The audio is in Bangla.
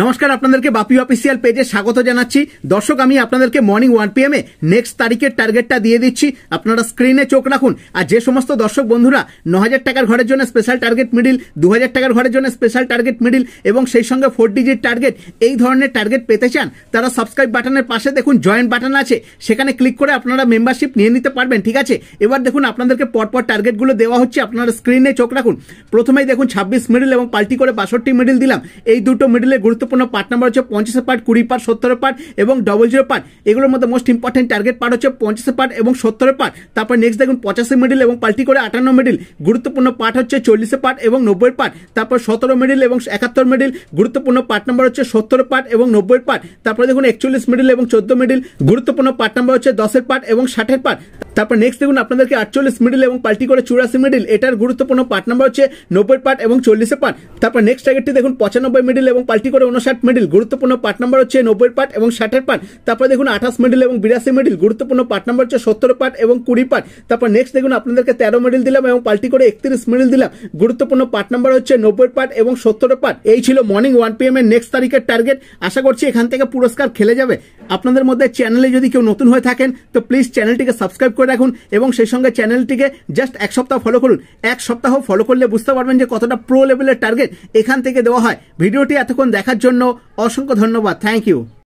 নমস্কার আপনাদেরকে বাপি অফিসিয়াল পেজে স্বাগত জানাচ্ছি দর্শক আমি আপনাদেরকে মর্নিং ওয়ান পি এম এ নেক্সট তারিখের টার্গেটটা দিয়ে দিচ্ছি আপনারা স্ক্রিনে চোখ রাখুন আর যে সমস্ত দর্শক বন্ধুরা ন হাজার টাকার ঘরের জন্য স্পেশাল টার্গেট মিডিল দু হাজার টাকার ঘরের জন্য স্পেশাল টার্গেট মিডিল এবং সেই সঙ্গে ফোর ডিজিট টার্গেট এই ধরনের টার্গেট পেতে চান তারা সাবস্ক্রাইব বাটনের পাশে দেখুন জয়েন্ট বাটন আছে সেখানে ক্লিক করে আপনারা মেম্বারশিপ নিয়ে নিতে পারবেন ঠিক আছে এবার দেখুন আপনাদেরকে পরপর টার্গেটগুলো দেওয়া হচ্ছে আপনারা স্ক্রিনে চোখ রাখুন প্রথমেই দেখুন ছাব্বিশ মিডিল এবং পাল্টি করে বাষট্টি মিডিল দিলাম এই দুটো মিডিলের গুরুত্ব গুরুত্বপূর্ণ পার্ট নাম্বার হচ্ছে পঞ্চাশের পার্ট কুড়ি পার্ট সত্তরের পার্ট এবং ডবল জিরো পার্ট এগুলোর মধ্যে মোস্ট ইম্পর্টেন্ট টার্গেট পার্ট হচ্ছে পঞ্চাশের পার্ট এবং সত্তরের পার্ট তারপর নেক্সট দেখুন পঁচাশি মিডিল এবং পাল্টি করে আটান্ন মিডিল গুরুত্বপূর্ণ পার্ট হচ্ছে চল্লিশে পার্ট এবং নব্বই পার্ট তারপর সতেরো মিডিল এবং একাত্তর মিডিল গুরুত্বপূর্ণ পার্ট নাম্বার হচ্ছে সত্তর পার্ট এবং নব্বই পার্ট তারপরে দেখুন একচল্লিশ মিডিল এবং চোদ্দ মিডিল গুরুত্বপূর্ণ পার্ট নাম্বার হচ্ছে দশের পার্ট এবং ষাটের পার্ট তারপর নেক্সট দেখুন আপনাদেরকে আটচল্লিশ মিডিল এবং পাল্টি করে চুরাশি মিডিল এটার গুরুত্বপূর্ণ পার্ট নাম্বার হচ্ছে নব্বই পার্ট এবং চল্লিশে পার্ট তারপর নেক্সট টার্গেটটি দেখুন পঁচানব্বই মিডিল এবং পাল্টি করে উনষাট মিডিল গুরুত্বপূর্ণ পার্ট নাম্বার হচ্ছে নব্বই পার্ট এবং ষাটের পার্ট তারপর দেখুন আঠাশ মিডিল এবং বিরাশি মিডিল গুরুত্বপূর্ণ পার্ট নাম্বার হচ্ছে সত্তর পার্ট এবং কুড়ি পার্ট তারপর নেক্সট দেখুন আপনাদেরকে তেরো মিডিল দিলাম এবং পাল্টি করে একত্রিশ মিডিল দিলাম গুরুত্বপূর্ণ পার্ট নাম্বার হচ্ছে নব্বই পার্ট এবং সত্তর পার্ট এই ছিল মর্নিং ওয়ান এম এর নেক্সট তারিখের টার্গেট আশা করছি এখান থেকে পুরস্কার খেলে যাবে আপনাদের মধ্যে চ্যানেলে যদি কেউ নতুন হয়ে থাকেন তো প্লিজ চ্যানেলটিকে সাবস্ক্রাইব করে রাখুন এবং সেই সঙ্গে চ্যানেলটিকে জাস্ট এক সপ্তাহ ফলো করুন এক সপ্তাহ ফলো করলে বুঝতে পারবেন যে কতটা প্রো লেভেলের টার্গেট এখান থেকে দেওয়া হয় ভিডিওটি এতক্ষণ দেখার জন্য অসংখ্য ধন্যবাদ থ্যাংক ইউ